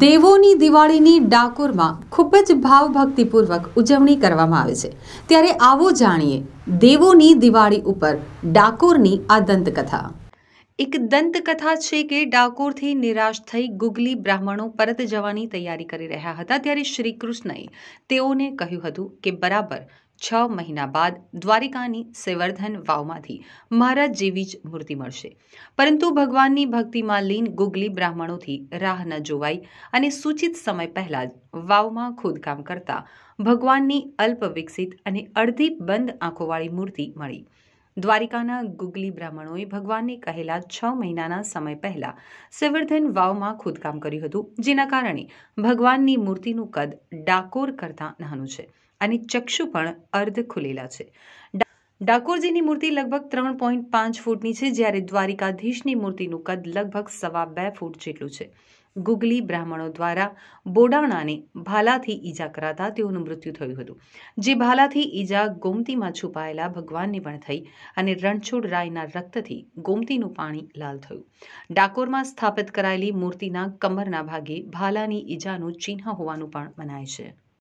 દેવોની દિવાળીની ડાકોરમાં ખૂબ જ ભાવભક્તિપૂર્વક ઉજવણી કરવામાં આવે છે ત્યારે આવો જાણીએ દેવોની દિવાળી ઉપર ડાકોરની આ દંતકથા એક દંતકથા છે કે ડાકોરથી નિરાશ થઈ ગુગલી બ્રાહ્મણો પરત જવાની તૈયારી કરી રહ્યા હતા ત્યારે શ્રી કૃષ્ણએ તેઓને કહ્યું હતું કે બરાબર છ મહિના બાદ દ્વારિકાની સેવર્ધન વાવમાંથી મહારાજ જેવી જ મૂર્તિ મળશે પરંતુ ભગવાનની ભક્તિમાં લીન ગુગલી બ્રાહ્મણોથી રાહ ન જોવાઈ અને સૂચિત સમય પહેલાં જ વાવમાં ખોદકામ કરતા ભગવાનની અલ્પ વિકસિત અને અડધી બંધ આંખોવાળી મૂર્તિ મળી દ્વારિકાના ગુગલી બ્રાહ્મણોએ ભગવાનને કહેલા છ મહિનાના સમય પહેલા સિવર્ધન વાવમાં ખોદકામ કર્યું હતું જેના કારણે ભગવાનની મૂર્તિનું કદ ડાકોર કરતા નાનું છે અને ચક્ષુ પણ અર્ધ ખુલેલા છે ડાકોરજીની મૂર્તિ લગભગ ત્રણ પોઈન્ટ પાંચ ફૂટની છે જ્યારે દ્વારિકાધીશની મૂર્તિનું કદ લગભગ સવા બે ફૂટ જેટલું છે ગુગલી બ્રાહ્મણો દ્વારા બોડાણાને ભાલાથી ઈજા કરાતા તેઓનું મૃત્યુ થયું હતું જે ભાલાથી ઈજા ગોમતીમાં છુપાયેલા ભગવાનને પણ થઈ અને રણછોડ રાયના રક્તથી ગોમતીનું પાણી લાલ થયું ડાકોરમાં સ્થાપિત કરાયેલી મૂર્તિના કમરના ભાગે ભાલાની ઈજાનું ચિહ્ન હોવાનું પણ મનાય છે